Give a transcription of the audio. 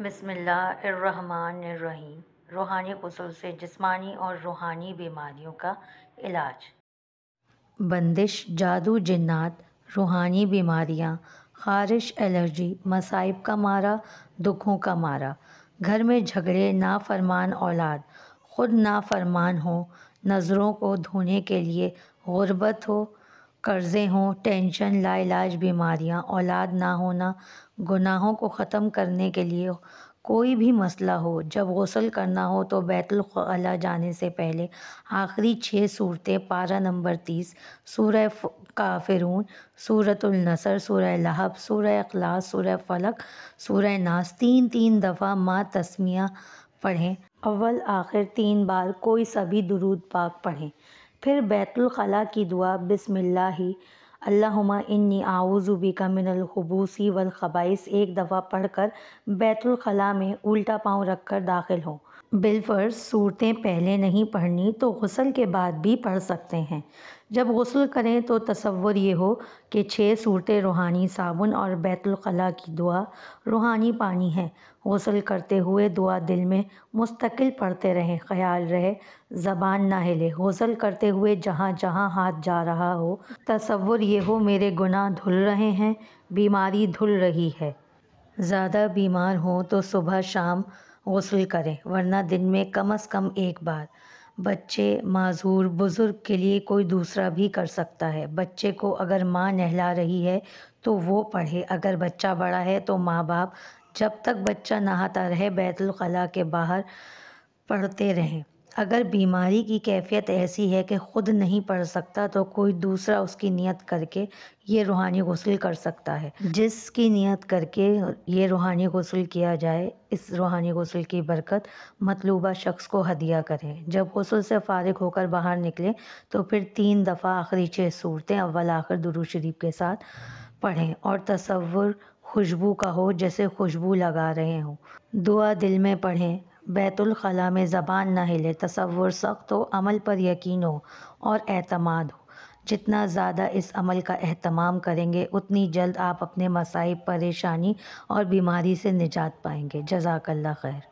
बसमिल्लाम रूहानी उसूल से जिस्मानी और रूहानी बीमारियों का इलाज बंदिश जादू जन्ात रूहानी बीमारियाँ खारिश एलर्जी मसाइब का मारा दुखों का मारा घर में झगड़े नाफरमान औलाद ख़ुद नाफरमान हो नज़रों को धोने के लिए गुर्बत हो कर्ज़े हों टेंशन लाइलाज बीमारियाँ औलाद ना होना गुनाहों को ख़त्म करने के लिए कोई भी मसला हो जब गौसल करना हो तो बैतुलखला जाने से पहले आखिरी छः सूरतें पारा नंबर तीस सूर काफिरून सूरतुलनसर सूर लहब सूर अखलास सूर फलक सूर नास तीन तीन दफ़ा माँ तस्मिया पढ़ें अव्वल आखिर तीन बार कोई सभी दुरूद पाक पढ़ें फिर बैतुलखला की दुआ बिसमिल्ला अल्लाहुमा इन्नी आउज़ुबिका मिनल खबूसी वल खबाइस एक दफ़ा पढ़कर बैतुलखला में उल्टा पाँव रखकर दाखिल हो बिलफर्ज सूरतें पहले नहीं पढ़नी तो गसल के बाद भी पढ़ सकते हैं जब गसल करें तो तस्वर ये हो कि छः सूरतें रूहानी साबुन और बैतुलखला की दुआ रूहानी पानी है गसल करते हुए दुआ दिल में मुस्तकिल पढ़ते रहें ख्याल रहे ज़बान ना हिले गसल करते हुए जहाँ जहाँ हाथ जा रहा हो तस्वर ये हो मेरे गुनाह धुल रहे हैं बीमारी धुल रही है ज़्यादा बीमार हों तो सुबह शाम गसल करें वरना दिन में कम अज़ कम एक बार बच्चे माजूर बुज़ुर्ग के लिए कोई दूसरा भी कर सकता है बच्चे को अगर माँ नहला रही है तो वो पढ़े अगर बच्चा बड़ा है तो माँ बाप जब तक बच्चा नहाता रहे बैतुलखला के बाहर पढ़ते रहें अगर बीमारी की कैफियत ऐसी है कि ख़ुद नहीं पढ़ सकता तो कोई दूसरा उसकी नियत करके ये रूहानी गसल कर सकता है जिसकी नियत करके ये रूहानी गसल किया जाए इस रूहानी गसल की बरकत मतलूबा शख्स को हदिया करें जब गसल से फारग होकर बाहर निकले तो फिर तीन दफ़ा आखिरी छः सूरतें अव्वल आखिर दुरू शरीफ के साथ पढ़ें और तस्वुर खुशबू का हो जैसे खुशबू लगा रहे हों दुआ दिल में पढ़ें बैतुलखला में ज़बान न हिले तस्वुर सख्त हो अमल पर यकीन हो और अतमाद हो जितना ज़्यादा इस अमल का अहतमाम करेंगे उतनी जल्द आप अपने मसाइब परेशानी और बीमारी से निजात पाएंगे जजाकल्ला खैर